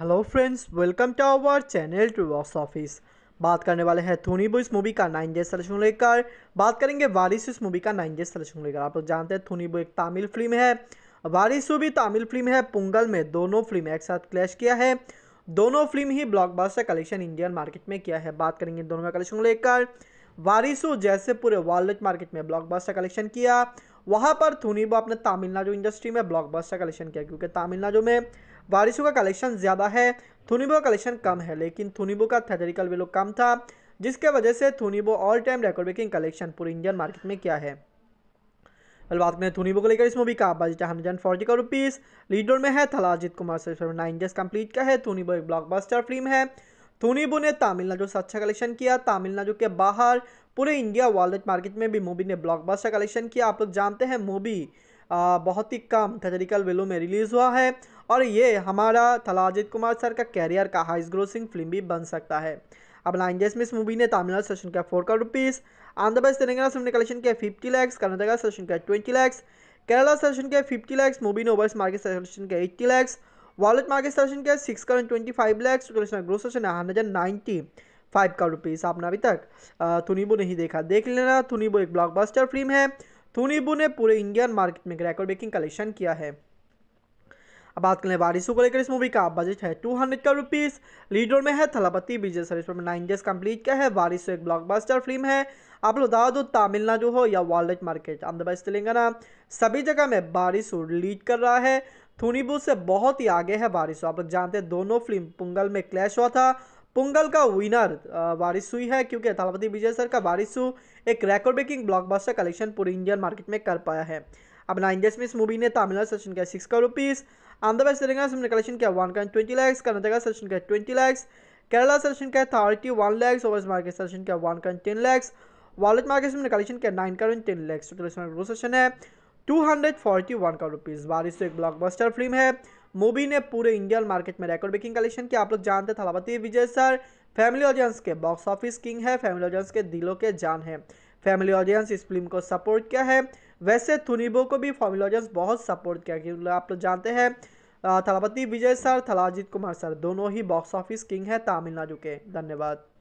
hello friends welcome to our channel to box office बात करने वाले हैं थोनी बो इस मूवी का नाइन डे सलेक्शन लेकर बात करेंगे वारिस इस मूवी का नाइन डे सलेक्शन लेकर आप लोग जानते हैं थोनी बो एक तमिल फिल्म है वारिस भी तमिल फिल्म है पुंगल में दोनों फिल्म एक साथ क्लैश किया है दोनों फिल्म ही ब्लॉकबस्टर कलेक्शन इंडियन मार्केट में किया है बात करेंगे दोनों का कलेक्शन लेकर वारिसू जैसे पूरे वर्ल्ड मार्केट में ब्लॉकबस्टर कलेक्शन किया वहाँ पर थोनी बो अपने तमिलनाडु इंडस्ट्री में ब्लॉकबस्टर कलेक्शन किया क्योंकि तमिलनाडु में बारिशों का कलेक्शन ज़्यादा है थुनिबो का कलेक्शन कम है लेकिन थुनिबो का थेटरिकल वेलो कम था जिसके वजह से Thunivu all time record breaking collection पूरे इंडियन मार्केट में क्या है वेल बात करें थुनिबो को लेकर इस मूवी का बजट है हंड्रेड फोर्टी का रुपीज़ लीडर में है थलाजित कुमार से नाइन डेज कंप्लीट का है थुनिबो एक ब्लॉकबस्टर फिल्म है थुनिबो ने तमिलनाडु से अच्छा कलेक्शन किया तमिलनाडु के बाहर पूरे इंडिया वर्ल्ड मार्केट में भी मूवी ने ब्लॉकबस्टर कलेक्शन किया आप लोग जानते हैं मूवी बहुत ही कम थेटरिकल वेलो में रिलीज़ हुआ है और ये हमारा थलाजित कुमार सर का कैरियर का हाइस ग्रोसिंग फिल्म भी बन सकता है अब लैंग्वेज में इस मूवी ने तमिलनाडु सेशन का four crore rupees Andhra Pradesh Telangana session collection के फिफ्टी लैक्स कर्नाटका सेशन का ट्वेंटी लैक्स केरला सेशन के फिफ्टी लैक्स मूवी ने ओवर्स मार्केट सेशन के eighty lakhs world market session के six crore twenty five lakhs gross session hundred and ninety five crore rupees आपने अभी तक थुनीबू नहीं देखा देख लेना थुनीबू एक ब्लॉकबस्टर फिल्म है थुनीबू ने पूरे इंडियन मार्केट में रेकॉर्ड ब्रेकिंग कलेक्शन किया है अब बात करें बारिशों को लेकर इस मूवी का बजट है टू हंड्रेड का रुपीज लीडर में है थलापति विजय सरेश्वर में नाइन डेज कंप्लीट किया है बारिश एक ब्लॉकबस्टर फिल्म है आप लोग बता दो तमिलनाडु हो या वर्ल्ड मार्केट अहमदाबाद तेलंगाना सभी जगह में बारिश लीड कर रहा है थूनीबू से बहुत ही आगे है बारिश आप लोग जानते हैं दोनों फिल्म पुंगल में क्लैश हुआ था पुंगल का विनर बारिश ही है क्योंकि थलापति विजय सर का बारिश एक रेकॉर्ड ब्रेकिंग ब्लॉकबस्टर कलेक्शन पूरे इंडियन मार्केट में कर पाया है अब नाइन डेज में इस मूवी ने तमिलनाडु सेशन किया सिक्स करोड़ रुपीज़ आंध्र प्रदेश तेलंगाना से कलेक्शन किया one crore twenty lakhs Karnataka session किया ट्वेंटी लैक्स केरला सेशन किया thirty one lakhs over market session किया one crore ten lakhs world market में कलेक्शन किया nine crore ten lakhs total इसमें सेशन है two hundred forty one crore rupees बारिश तो एक ब्लॉकबस्टर फिल्म है मूवी ने पूरे इंडियन मार्केट में रिकॉर्ड ब्रेकिंग कलेक्शन किया आप लोग जानते Thalapathy Vijay sir family audience के बॉक्स ऑफिस किंग है फैमिली ऑडियंस के दिलों के जान है फैमिली ऑडियंस इस फिल्म को सपोर्ट किया है वैसे थुनिबो को भी फॉर्मुलोजर्स बहुत सपोर्ट किया क्योंकि आप लोग जानते हैं थलापति विजय सर थलाजीत कुमार सर दोनों ही बॉक्स ऑफिस किंग है तमिलनाडु के धन्यवाद